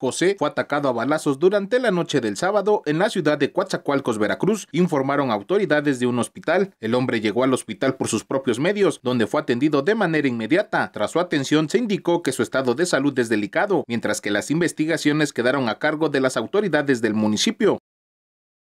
José fue atacado a balazos durante la noche del sábado en la ciudad de Coatzacoalcos, Veracruz, informaron autoridades de un hospital. El hombre llegó al hospital por sus propios medios, donde fue atendido de manera inmediata. Tras su atención se indicó que su estado de salud es delicado, mientras que las investigaciones quedaron a cargo de las autoridades del municipio.